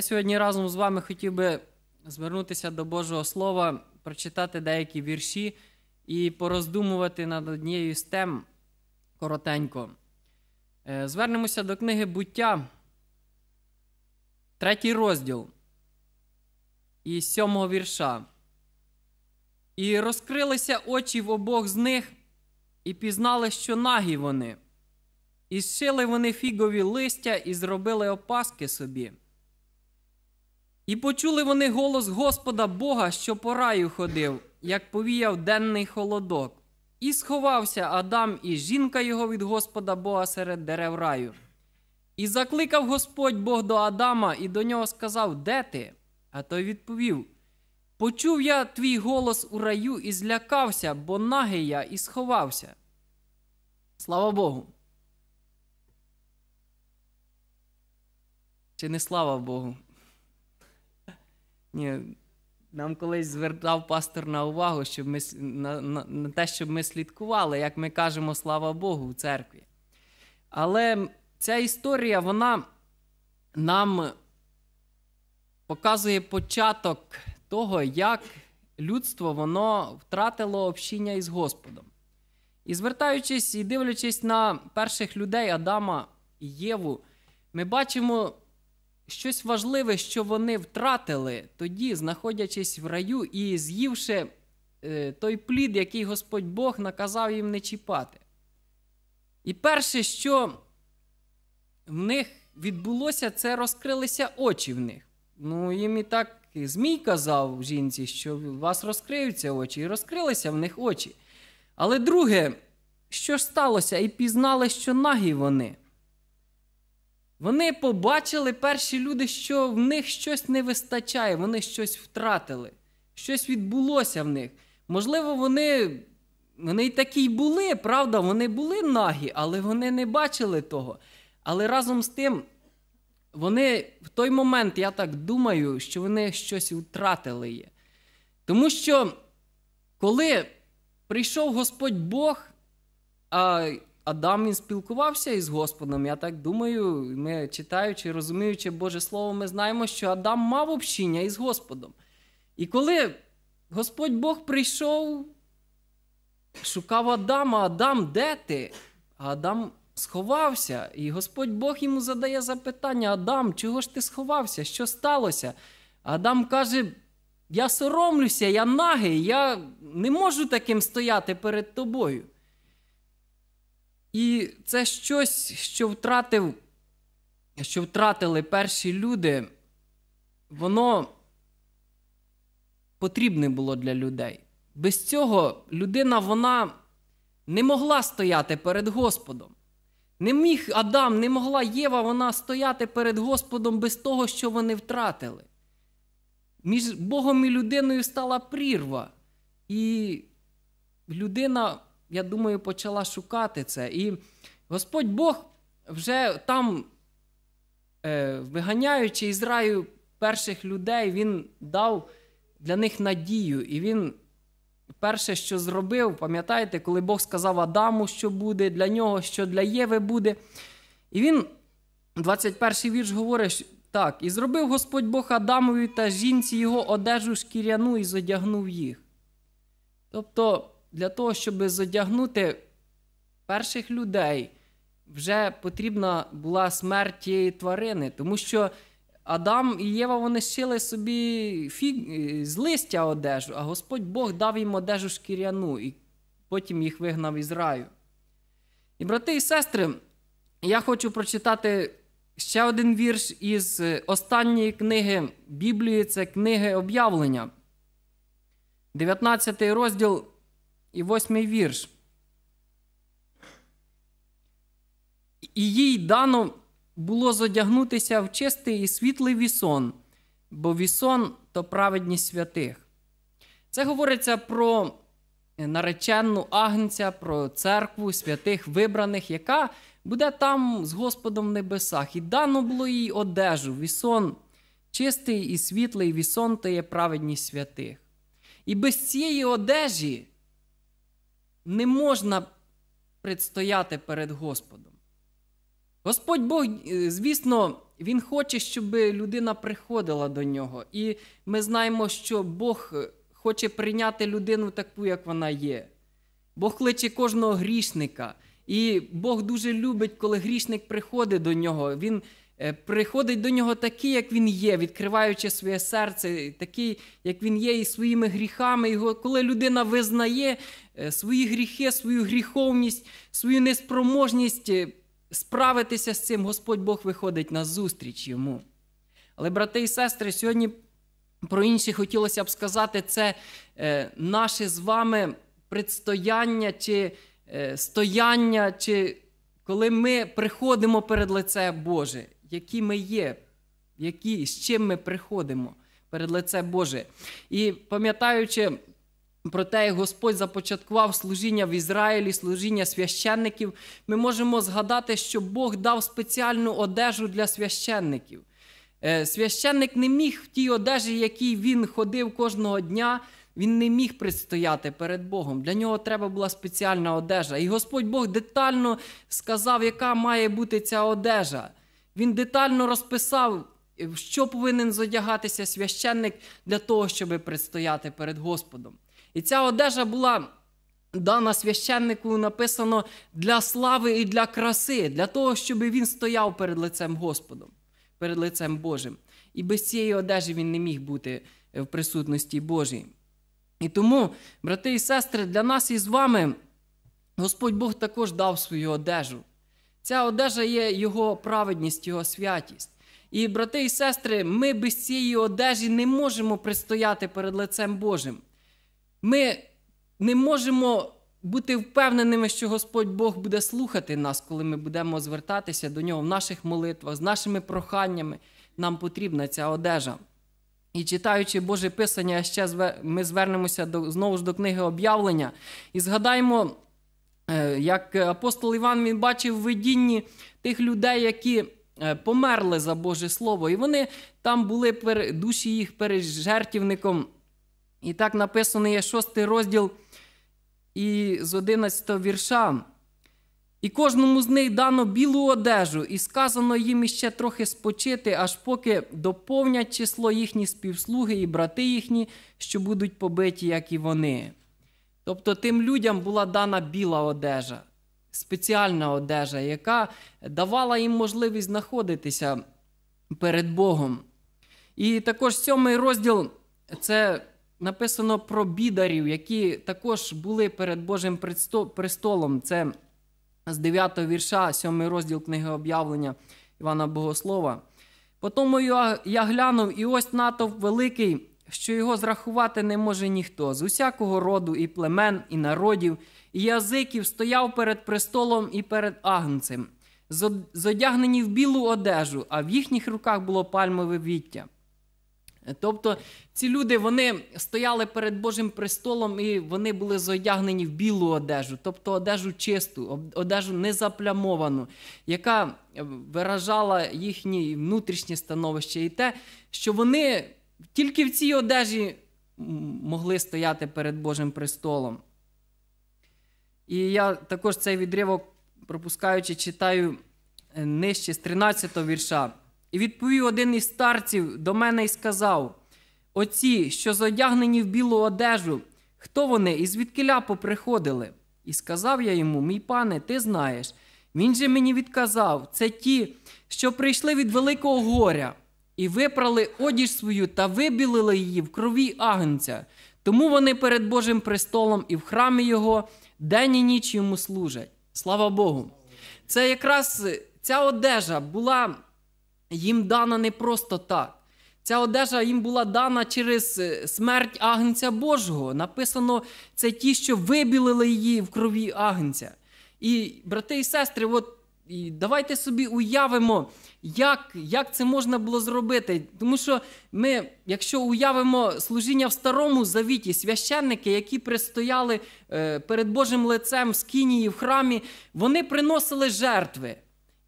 Я сьогодні разом з вами хотів би звернутися до Божого Слова, прочитати деякі вірші і пороздумувати над однією з тем коротенько. Е, звернемося до книги буття, третій розділ і сьомого вірша. І розкрилися очі в обох з них, і пізнали, що нагі вони, і зшили вони фігові листя, і зробили опаски собі. І почули вони голос Господа Бога, що по раю ходив, як повіяв денний холодок, і сховався Адам і жінка його від Господа Бога серед дерев раю. І закликав Господь Бог до Адама і до нього сказав: Де ти? А той відповів: Почув я твій голос у раю і злякався, бо нагий я і сховався. Слава Богу. Чи не слава Богу? Ні, Нам колись звертав пастор на увагу, щоб ми на, на, на те, щоб ми слідкували, як ми кажемо, слава Богу, в церкві. Але ця історія, вона нам показує початок того, як людство воно втратило общіння із Господом. І звертаючись і дивлячись на перших людей Адама і Єву, ми бачимо щось важливе, що вони втратили тоді, знаходячись в раю і з'ївши е, той плід, який Господь Бог наказав їм не чіпати. І перше, що в них відбулося, це розкрилися очі в них. Ну, їм і так Змій казав жінці, що у вас розкриються очі, і розкрилися в них очі. Але друге, що ж сталося, і пізнали, що нагі вони. Вони побачили перші люди, що в них щось не вистачає, вони щось втратили, щось відбулося в них. Можливо, вони вони й такі й були, правда, вони були нагі, але вони не бачили того. Але разом з тим, вони в той момент, я так думаю, що вони щось втратили є. Тому що, коли прийшов Господь Бог, а Адам він спілкувався із Господом. Я так думаю, ми читаючи, розуміючи Боже Слово, ми знаємо, що Адам мав общіння із Господом. І коли Господь Бог прийшов, шукав Адама, Адам, де ти? А Адам сховався, і Господь Бог йому задає запитання: Адам, чого ж ти сховався? Що сталося? Адам каже: Я соромлюся, я нагий, я не можу таким стояти перед тобою. І це щось, що втратив, що втратили перші люди, воно потрібне було для людей. Без цього людина вона не могла стояти перед Господом. Не міг Адам, не могла Єва вона стояти перед Господом без того, що вони втратили. Між Богом і людиною стала прірва. І людина я думаю, почала шукати це. І Господь Бог вже там, е, виганяючи із раю перших людей, Він дав для них надію. І він перше, що зробив, пам'ятаєте, коли Бог сказав Адаму, що буде, для нього, що для Єви буде. І він, 21 й вірш, говорить, так, і зробив Господь Бог Адамові та жінці його одежу шкіряну і зодягнув їх. Тобто для того, щоб задягнути перших людей, вже потрібна була смерть тієї тварини, тому що Адам і Єва вони шили собі фіг... з листя одежу, а Господь Бог дав їм одежу шкіряну і потім їх вигнав із раю. І, брати і сестри, я хочу прочитати. Ще один вірш із останньої книги Біблії це книги об'явлення. 19 розділ і восьмий вірш. І їй дано було зодягнутися в чистий і світлий вісон, бо вісон то праведність святих. Це говориться про наречену агнця, про церкву святих вибраних, яка буде там з Господом в небесах. І дано було їй одежу, вісон, чистий і світлий вісон то є праведність святих. І без цієї одежі не можна предстояти перед Господом. Господь Бог, е, звісно, Він хоче, щоб людина приходила до нього. І ми знаємо, що Бог е, хоче прийняти людину таку, як вона є. Бог кличе кожного грішника. І Бог дуже любить, коли грішник приходить до нього. Він Е, приходить до нього такий, як він є, відкриваючи своє серце, такий, як він є, і своїми гріхами. І коли людина визнає е, свої гріхи, свою гріховність, свою неспроможність е, справитися з цим, Господь Бог виходить на зустріч йому. Але, брати і сестри, сьогодні про інше хотілося б сказати, це наше з вами предстояння чи стояння, чи коли ми приходимо перед лице Боже які ми є, які, з чим ми приходимо перед лице Боже. І пам'ятаючи про те, як Господь започаткував служіння в Ізраїлі, служіння священників, ми можемо згадати, що Бог дав спеціальну одежу для священників. Е, священник не міг в тій одежі, якій він ходив кожного дня. Він не міг предстояти перед Богом. Для нього треба була спеціальна одежа. І Господь Бог детально сказав, яка має бути ця одежа. Він детально розписав, е, що повинен зодягатися священник для того, щоб предстояти перед Господом. І ця одежа була дана священнику, написано для слави і для краси, для того, щоб він стояв перед лицем Господом, перед лицем Божим. І без цієї одежі він не міг бути е, в присутності Божій. І тому, брати і сестри, для нас і з вами Господь Бог також дав свою одежу. Ця одежа є його праведність, його святість. І, брати і сестри, ми без цієї одежі не можемо пристояти перед лицем Божим. Ми не можемо бути впевненими, що Господь Бог буде слухати нас, коли ми будемо звертатися до нього в наших молитвах, з нашими проханнями. Нам потрібна ця одежа. І читаючи Боже Писання, ще ми звернемося до, знову ж до книги об'явлення і згадаємо Е, як апостол Іван він бачив в видінні тих людей, які е, померли за Боже Слово, і вони там були душі їх перед жертівником. І так написано є шостий розділ і з 11 вірша. І кожному з них дано білу одежу, і сказано їм іще трохи спочити, аж поки доповнять число їхні співслуги і брати їхні, що будуть побиті, як і вони. Тобто тим людям була дана біла одежа, спеціальна одежа, яка давала їм можливість знаходитися перед Богом. І також сьомий розділ це написано про бідарів, які також були перед Божим престолом. Це з 9 вірша, 7 розділ книги об'явлення Івана Богослова. Потому я глянув, і ось натовп великий що його зрахувати не може ніхто з усякого роду і племен, і народів, і язиків стояв перед престолом і перед агнцем, зодягнені в білу одежу, а в їхніх руках було пальмове віття. Тобто ці люди вони стояли перед Божим престолом і вони були зодягнені в білу одежу, тобто одежу чисту, одежу незаплямовану, яка е, виражала їхнє внутрішнє становище і те, що вони тільки в цій одежі могли стояти перед Божим престолом. І я також цей відривок, пропускаючи, читаю е, нижче з 13-го вірша. І відповів один із старців до мене і сказав: Оці, що зодягнені в білу одежу, хто вони і звідкиля поприходили? І сказав я йому: Мій пане, ти знаєш. Він же мені відказав: це ті, що прийшли від великого горя і випрали одіж свою та вибілили її в крові агнця. Тому вони перед Божим престолом і в храмі Його день і ніч йому служать. Слава Богу. Це якраз е, ця одежа була їм дана не просто так. Ця одежа їм була дана через е, смерть Агнця Божого. Написано, це ті, що вибілили її в крові Агнця. І, брати і сестри, от і давайте собі уявимо, як як це можна було зробити. Тому що ми, якщо уявимо служіння в старому завіті, священники, які пристояли е, перед Божим лицем в скинії, в храмі, вони приносили жертви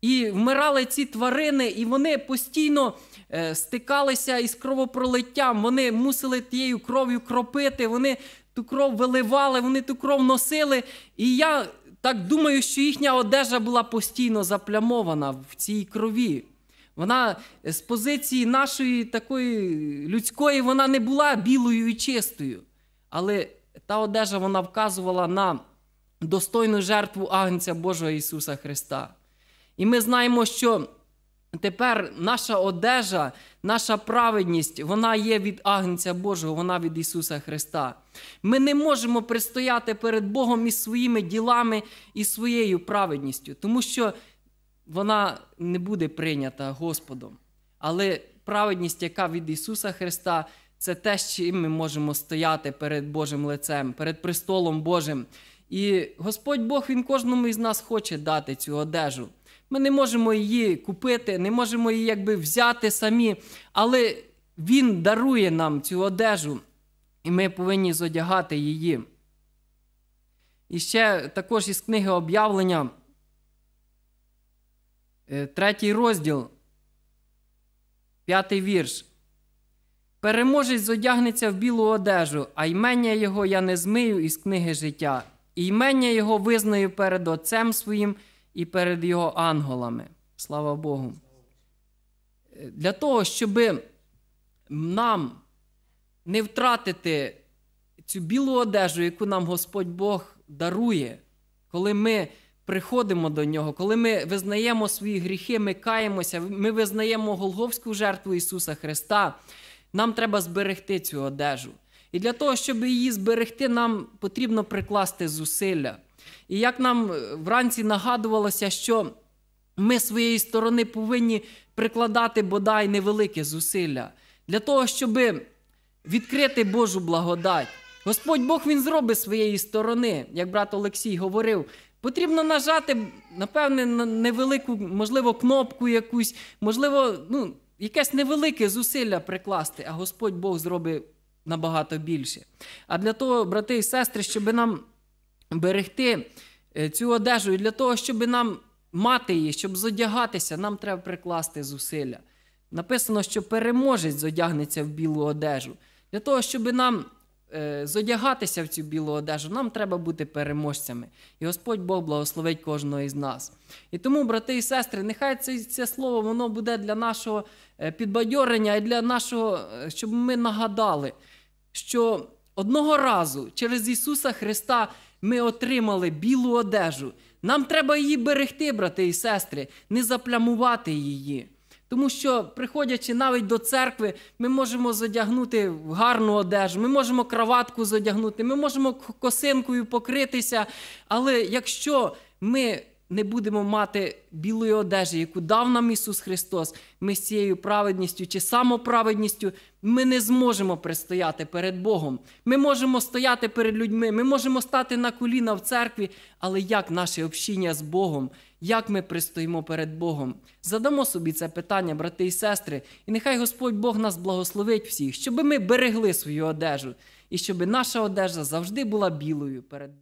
і вмирали ці тварини, і вони постійно е, стикалися із кровопролиттям. Вони мусили тією кров'ю кропити. Вони ту кров виливали, вони ту кров носили. І я так думаю, що їхня одежа була постійно заплямована в цій крові. Вона е, з позиції нашої такої людської вона не була білою і чистою. Але та одежа вона вказувала на достойну жертву Агнця Божого Ісуса Христа. І ми знаємо, що Тепер наша одежа, наша праведність, вона є від Агнця Божого, вона від Ісуса Христа. Ми не можемо пристояти перед Богом із своїми ділами і своєю праведністю, тому що вона не буде прийнята Господом. Але праведність, яка від Ісуса Христа, це те, з чим ми можемо стояти перед Божим лицем, перед престолом Божим. І Господь Бог Він кожному із нас хоче дати цю одежу. Ми не можемо її купити, не можемо її якби взяти самі, але Він дарує нам цю одежу, і ми повинні зодягати її. І ще також із книги об'явлення, е, третій розділ, п'ятий вірш. Переможець зодягнеться в білу одежу, а ймення його я не змию із книги життя, і ймення його визнаю перед Отцем своїм і перед його ангелами. Слава Богу. Е, для того, щоб нам не втратити цю білу одежу, яку нам Господь Бог дарує, коли ми приходимо до нього, коли ми визнаємо свої гріхи, ми каємося, ми визнаємо Голговську жертву Ісуса Христа, нам треба зберегти цю одежу. І для того, щоб її зберегти, нам потрібно прикласти зусилля. І як нам е, вранці нагадувалося, що ми своєї сторони повинні прикладати бодай невелике зусилля для того, щоб відкрити Божу благодать. Господь Бог Він зробить своєї сторони, як брат Олексій говорив. Потрібно нажати, напевне, невелику, можливо, кнопку якусь, можливо, ну, якесь невелике зусилля прикласти, а Господь Бог зробить набагато більше. А для того, брати і сестри, щоб нам берегти е, цю одежу. І для того, щоб нам мати її, щоб зодягатися, нам треба прикласти зусилля. Написано, що переможець зодягнеться в білу одежу. Для того, щоб нам е, зодягатися в цю білу одежу, нам треба бути переможцями. І Господь Бог благословить кожного із нас. І тому, брати і сестри, нехай це це слово воно буде для нашого е, підбадьорення і для нашого, щоб ми нагадали, що одного разу через Ісуса Христа ми отримали білу одежу. Нам треба її берегти, брати і сестри, не заплямувати її. Тому що, приходячи навіть до церкви, ми можемо задягнути гарну одежу, ми можемо краватку задягнути, ми можемо косинкою покритися. Але якщо ми не будемо мати білої одежі, яку дав нам Ісус Христос, ми з цією праведністю чи самоправедністю ми не зможемо пристояти перед Богом. Ми можемо стояти перед людьми, ми можемо стати на коліна в церкві, але як наше общіння з Богом, як ми пристоїмо перед Богом? Задамо собі це питання, брати і сестри, і нехай Господь Бог нас благословить всіх, щоб ми берегли свою одежу, і щоб наша одежа завжди була білою перед Богом.